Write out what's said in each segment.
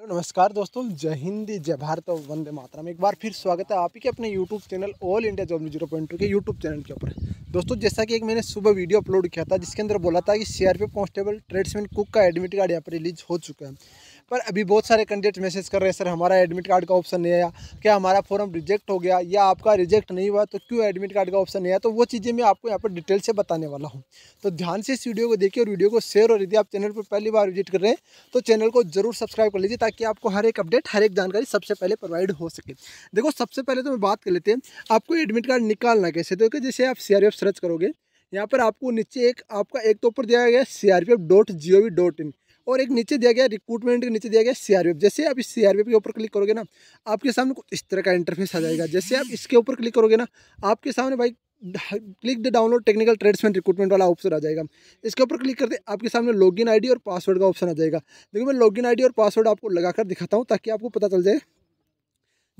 hello नमस्कार दोस्तों जय हिंद जय भारत और वंदे मातरम एक बार फिर स्वागत है आप ही के अपने YouTube channel all India job zero point two के यूट्यूब चैनल के ऊपर दोस्तों जैसा कि एक मैंने सुबह वीडियो अपलोड किया था जिसके अंदर बोला था कि सीआरपीएफ कांस्टेबल ट्रेड्समैन कुक का एडमिट कार्ड यहाँ पर रिलीज हो चुका है पर अभी बहुत सारे कैंडिडेट मैसेज कर रहे हैं सर हमारा एडमिट कार्ड का ऑप्शन नहीं आया क्या हमारा फॉर्म रिजेक्ट हो गया या आपका रिजेक्ट नहीं हुआ तो क्यों एडमिट कार्ड का ऑप्शन नहीं आया तो वो चीज़ें मैं आपको यहाँ पर डिटेल से बताने वाला हूँ तो ध्यान से इस वीडियो को देखिए और वीडियो को शेयर और यदि आप चैनल पर पहली बार विजिट कर रहे हैं तो चैनल को जरूर सब्सक्राइब कर लीजिए ताकि आपको हर एक अपडेट हर एक जानकारी सबसे पहले प्रोवाइड हो सके देखो सबसे पहले तो मैं बात कर लेते हैं आपको एडमिट कार्ड निकालना कैसे तो जैसे आप सी सर्च करोगे यहाँ पर आपको नीचे एक आपका एक तो ऊपर दिया गया C R P F dot G O V dot in और एक नीचे दिया गया रिक्रूटमेंट के नीचे दिया गया सीआरपीएफ जैसे आप इस सीआरपीएफ के ऊपर क्लिक करोगे ना आपके सामने कुछ इस तरह का इंटरफेस आ जाएगा जैसे आप इसके ऊपर क्लिक करोगे ना आपके सामने भाई click the download technical tradesman recruitment वाला ऑप्शन आ जाएगा इसके ऊपर क्लिक करते आपके सामने लॉगिन आईडी और पासवर्ड का ऑप्शन आ जाएगा देखिए मैं लॉगिन आईडी और पासवर्ड आपको लगाकर दिखाता हूँ ताकि आपको पता चल जाए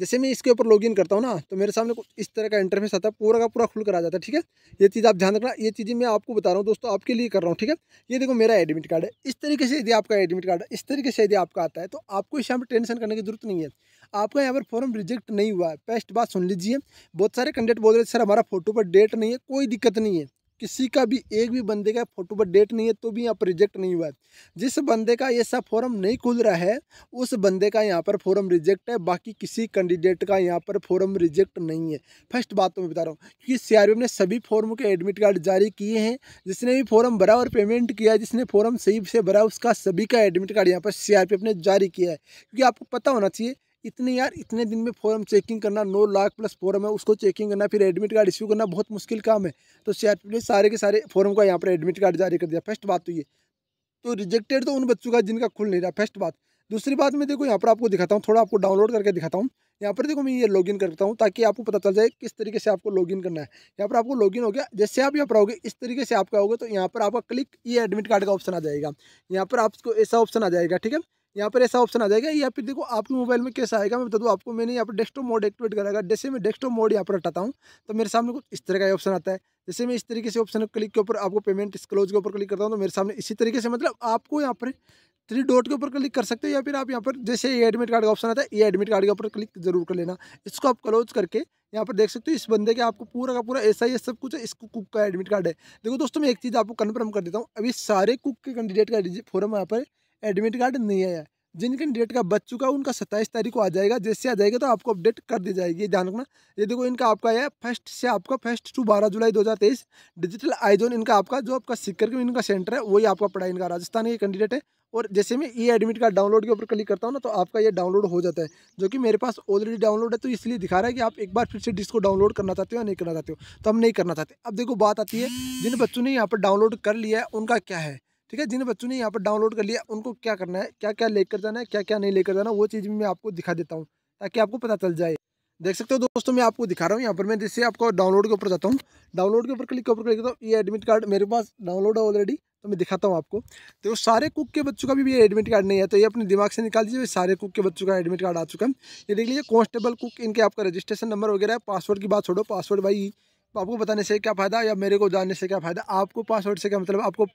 जैसे मैं इसके ऊपर लॉगिन करता हूँ ना तो मेरे सामने कुछ इस तरह का इंटरफेस आता है पूरा का पूरा खुल कर आ जाता है ठीक है ये चीज़ आप ध्यान रखना ये चीज़ें मैं आपको बता रहा हूँ दोस्तों आपके लिए कर रहा हूँ ठीक है ये देखो मेरा एडमिट कार्ड है इस तरीके से यदि आपका एडमिट कार्ड है इस तरीके से यदि आपका आता है तो आपको इस यहाँ पर टेंशन करने की जरूरत नहीं है आपका यहाँ पर फॉर्म रिजेक्ट नहीं हुआ है बेस्ट बात सुन लीजिए बहुत सारे कैंडिडेट बोल रहे थे सर हमारा फोटो पर डेट नहीं है कोई दिक्कत नहीं है किसी का भी एक भी बंदे का फोटो पर डेट नहीं है तो भी यहाँ पर रिजेक्ट नहीं हुआ है जिस बंदे का ये सब फॉर्म नहीं खुल रहा है उस बंदे का यहाँ पर फॉर्म रिजेक्ट है बाकी किसी कैंडिडेट का यहाँ पर फॉर्म रिजेक्ट नहीं है फर्स्ट बात तो मैं बता रहा हूँ क्योंकि सी ने सभी फॉर्म के एडमिट कार्ड जारी किए हैं जिसने भी फॉर्म भरा और पेमेंट किया जिसने फॉर्म सही से भरा उसका सभी का एडमिट कार्ड यहाँ पर सी ने जारी किया है क्योंकि आपको पता होना चाहिए इतने यार इतने दिन में फॉर्म चेकिंग करना नौ लाख प्लस फॉर्म है उसको चेकिंग करना फिर एडमिट कार्ड इश्यू करना बहुत मुश्किल काम है तो सीआरपीएफ ने सारे के सारे फॉर्म का यहाँ पर एडमिट कार्ड जारी कर दिया फर्स्ट बात तो ये तो रिजेक्टेड तो उन बच्चों का जिनका खुल नहीं रहा फर्स्ट बात दूसरी बात मैं देखो यहाँ पर आपको दिखाता हूँ थोड़ा आपको डाउनलोड करके दिखाता हूँ यहाँ पर देखो मैं ये लॉगिन करता हूँ ताकि आपको पता चल जाए किस तरीके से आपको लॉगिन करना है यहाँ पर आपको लॉगिन हो गया जैसे आप यहाँ पर आओगे इस तरीके से आपका होगा तो यहाँ पर आपका क्लिक ये एडमिट कार्ड का ऑप्शन आ जाएगा यहाँ पर आपको ऐसा ऑप्शन आ जाएगा ठीक है यहाँ पर ऐसा ऑप्शन आ जाएगा या फिर देखो आपके मोबाइल में कैसा आएगा मैं बता दूँ आपको मैंने यहाँ पर डेस्कटॉप मोड एक्टिवेट कराएगा जैसे मैं डेस्कटॉप मोड यहाँ पर हटाता हूँ तो मेरे सामने कुछ इस तरह का ऑप्शन आता है जैसे मैं इस तरीके से ऑप्शन क्लिक के ऊपर आपको पेमेंट क्लोज के ऊपर क्लिक करता हूँ तो मेरे सामने इसी तरीके से मतलब आपको यहाँ पर थ्री डॉट के ऊपर क्लिक कर सकते हो या फिर आप यहाँ पर जैसे ये एडमिट कार्ड का ऑप्शन आता है ये एडमिट कार्ड के ऊपर क्लिक जरूर कर लेना इसको आप क्लोज करके यहाँ पर देख सकते हो इस बंदे के आपको पूरा का पूरा ऐसा ही सब कुछ है इसको कुक का एडमिट कार्ड है देखो दोस्तों मैं एक चीज़ आपको कन्फर्म कर देता हूँ अभी सारे कुक के कैंडिडेट का फॉर्म यहाँ पर एडमिट कार्ड नहीं आया जिनके डेट का बच चुका उनका सत्ताईस तारीख को आ जाएगा जैसे आ जाएगा तो आपको अपडेट कर दी जाएगी ध्यान रखना ये देखो इनका आपका है फर्स्ट से आपका फर्स्ट टू बारह जुलाई 2023 डिजिटल आईजोन इनका आपका जो आपका सिक्कर के इनका सेंटर है वही आपका पढ़ाई इनका राजस्थान के कैंडिडेट है और जैसे मैं ई एडमिट कार्ड डाउनलोड के ऊपर क्लिक करता हूँ ना तो आपका ये डाउनलोड हो जाता है जो कि मेरे पास ऑलरेडी डाउनलोड है तो इसलिए दिखा रहा है कि आप एक बार फिर से डिस्को डाउनलोड करना चाहते हो या नहीं करना चाहते हो तो हम नहीं करना चाहते अब देखो बात आती है जिन बच्चों ने यहाँ पर डाउनलोड कर लिया है उनका क्या है ठीक है जिन बच्चों ने यहाँ पर डाउनलोड कर लिया उनको क्या करना है क्या क्या लेकर जाना है क्या क्या नहीं लेकर जाना वो चीज़ भी मैं आपको दिखा देता हूँ ताकि आपको पता चल जाए देख सकते हो दोस्तों मैं आपको दिखा रहा हूँ यहाँ पर मैं जैसे आपको डाउनलोड के ऊपर जाता हूँ डाउनलोड के ऊपर क्लिक के ऊपर क्लिक करता हूँ ये एडमिट कार्ड मेरे पास डाउनलोड है ऑलरेडी तो मैं दिखाता हूँ आपको तो सारे कुक के बच्चों का भी ये एडमिट कार्ड नहीं है तो ये अपने दिमाग से निकाल दीजिए सारे कुक के बच्चों का एडमिट कार्ड आ चुका है ये देख लीजिए कॉन्स्टेबल कुक इनके आपका रजिस्ट्रेशन नंबर वगैरह पासवर्ड की बात छोड़ो पासवर्ड भाई आपको बताने से क्या फ़ायदा या मेरे को जानने से क्या फ़ायदा आपको पासवर्ड से क्या मतलब आपको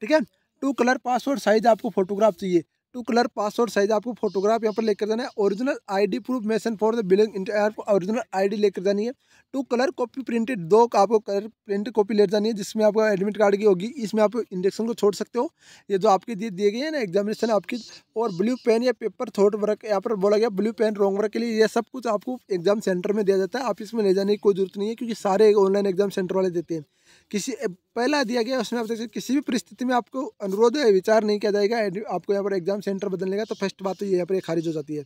ठीक है टू कलर पासवर्ड साइज आपको फोटोग्राफ चाहिए टू कलर पासवर्ड साइज आपको फोटोग्राफ यहाँ पर लेकर जाना है original ID proof mention for the billing enter original ID लेकर जानी है टू कलर कॉपी प्रिंटेड दो आपको कलर प्रिंटेड कॉपी लेकर जानी है जिसमें आपको एडमिट कार्ड की होगी इसमें आप इंडक्शन को छोड़ सकते हो ये जो आपके दिए दिए गए हैं ना एग्जामिनेशन आपकी और ब्लू पेन या पेपर थोट वर्क यहाँ पर बोला गया ब्लू पेन रॉन्ग वर्क के लिए यह सब कुछ आपको एग्जाम सेंटर में दिया जाता है आप इसमें ले जाने की कोई जरूरत नहीं है क्योंकि सारे ऑनलाइन एग्जाम सेंटर वाले देते हैं किसी पहला दिया गया उसमें आप देख सकते किसी भी परिस्थिति में आपको अनुरोध है विचार नहीं किया जाएगा आपको यहाँ पर एग्जाम सेंटर बदलने का तो फर्स्ट बात तो ये यहाँ पर खारिज हो जाती है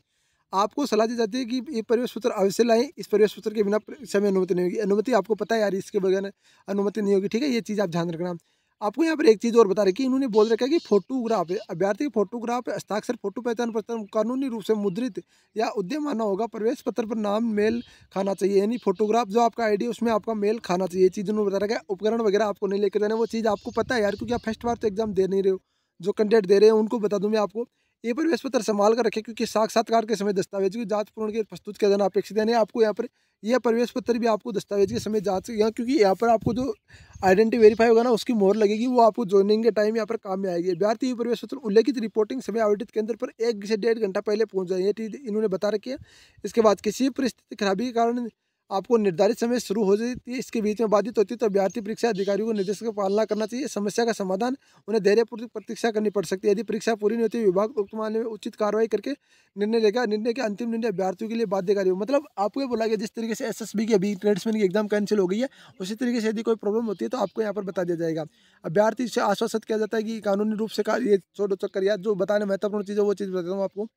आपको सलाह दी जाती है कि ये प्रवेश पत्र अवश्य लाएं इस प्रवेश पत्र के बिना परीक्षा में अनुमति नहीं होगी अनुमति आपको पता है यार इसके बगैर अनुमति नहीं होगी ठीक है ये चीज़ आप ध्यान रखना आपको यहाँ पर एक चीज़ और बता कि इन्होंने बोल रखा है कि फोटोग्राफ अभ्यर्थी के फोटोग्राफ हस्ताक्षर फोटो पहचान पत्र कानूनी रूप से मुद्रित या उद्यमाना होगा प्रवेश पत्र पर नाम मेल खाना चाहिए यानी फोटोग्राफ जो आपका आईडी उसमें आपका मेल खाना चाहिए ये चीज़ उन्होंने बता रखा है उपकरण वगैरह आपको नहीं लेकर जाना वो चीज़ आपको पता है यार क्योंकि आप फर्स्ट बार तो एग्जाम दे नहीं रहे हो जो कंटेंट दे रहे हैं उनको बता दूँ मैं आपको ये परिवेश पत्र संभाल कर रखें क्योंकि साक्षात्कार के समय दस्तावेज की जांच पूर्ण के प्रस्तुत किया जाना अपेक्षित है आपको यहाँ पर यह प्रवेश पत्र भी आपको दस्तावेज के समय जांच यहाँ क्योंकि यहाँ पर आपको जो आइडेंटिटी वेरीफाई होगा ना उसकी मोहर लगेगी वो आपको ज्वाइनिंग के टाइम यहाँ पर काम में आएगी भारतीय प्रवेश पत्र उल्लेखित रिपोर्टिंग समय आवेदित केंद्र पर एक से डेढ़ घंटा पहले पहुँच जाए इन्होंने बता रखी है इसके बाद किसी परिस्थिति खराबी के कारण आपको निर्धारित समय शुरू हो जाती है इसके बीच में बाधित होती है तो अभ्यर्थी परीक्षा अधिकारियों को निर्देश का पालना करना चाहिए समस्या का समाधान उन्हें धैर्यपूर्वक प्रतीक्षा करनी पड़ सकती है यदि परीक्षा पूरी नहीं होती विभाग उक्त मामले में उचित कार्रवाई करके निर्णय लेगा निर्णय के अंतिम निर्णय अभ्यर्थियों के लिए बाध्यकारी मतलब आपको बोला गया जिस तरीके से एस की अभी ट्रेड्समैन की एग्जाम कैंसिल हो गई है उसी तरीके से यदि कोई प्रॉब्लम होती है तो आपको यहाँ पर बता दिया जाएगा अभ्यर्थी से आश्वासित किया जाता है कि कानूनी रूप से ये छोटो चक्कर या जो बताने महत्वपूर्ण चीज़ है वो चीज़ बताता हूँ आपको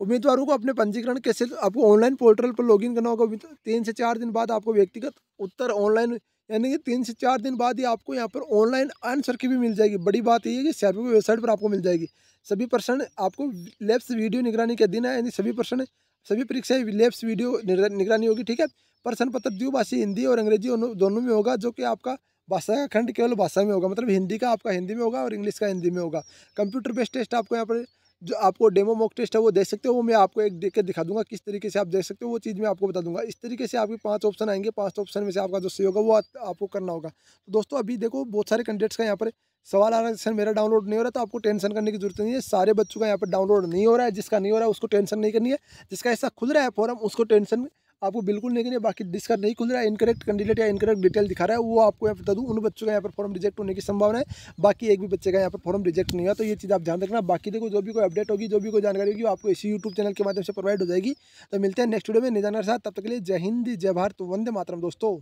उम्मीदवारों को अपने पंजीकरण कैसे आपको ऑनलाइन पोर्टल पर लॉगिन करना होगा तीन से चार दिन बाद आपको व्यक्तिगत उत्तर ऑनलाइन यानी कि तीन से चार दिन बाद ही आपको यहाँ पर ऑनलाइन आंसर की भी मिल जाएगी बड़ी बात ये है कि सर्वे की वेबसाइट पर आपको मिल जाएगी सभी प्रश्न आपको लेब्स वीडियो निगरानी के दिन है यानी सभी प्रश्न सभी परीक्षाएं लेब्स वीडियो निगरानी होगी ठीक है प्रश्न पत्र द्विभाषी हिंदी और अंग्रेजी दोनों में होगा जो कि आपका भाषा का खंड केवल भाषा में होगा मतलब हिंदी का आपका हिंदी में होगा और इंग्लिश का हिंदी में होगा कंप्यूटर बेस्ड टेस्ट आपको यहाँ पर जो आपको डेमो मॉक टेस्ट है वो देख सकते हो वो मैं आपको एक देख के दिखा दूंगा किस तरीके से आप देख सकते हो वो चीज़ मैं आपको बता दूंगा इस तरीके से आपके पांच ऑप्शन आएंगे पांच ऑप्शन में से आपका जो सही होगा वो आपको करना होगा तो दोस्तों अभी देखो बहुत सारे कैंडिडेट्स का यहाँ पर सवाल आ रहा है सर मेरा डाउनलोड नहीं हो रहा तो आपको टेंशन करने की जरूरत नहीं है सारे बच्चों का यहाँ पर डाउनलोड नहीं हो रहा है जिसका नहीं हो रहा है उसको टेंशन नहीं करनी है जिसका ऐसा खुल रहा है फॉरम उसको टेंशन आपको बिल्कुल नहीं करनी बाकी डिस्कर नहीं खुल रहा है इनकरेक्ट कैंडिडेट या इनकरेक्ट डिटेल दिखा रहा है वो आपको यहाँ पर बता दूँ उन बच्चों का यहाँ पर फॉर्म रिजेक्ट होने की संभावना है बाकी एक भी बच्चे का यहाँ पर फॉर्म रिजेक्ट नहीं हुआ तो ये चीज़ आप ध्यान रखना बाकी देखो जो भी कोई अपडेट होगी जो भी कोई जानकारी होगी आपको इसी यूट्यूब चैनल के माध्यम से प्रोवाइड हो जाएगी तो मिलते हैं नेक्स्ट वीडियो में निजाना साथ तब तक के लिए जय हिंद जय भारत वंदे मातरम दोस्तों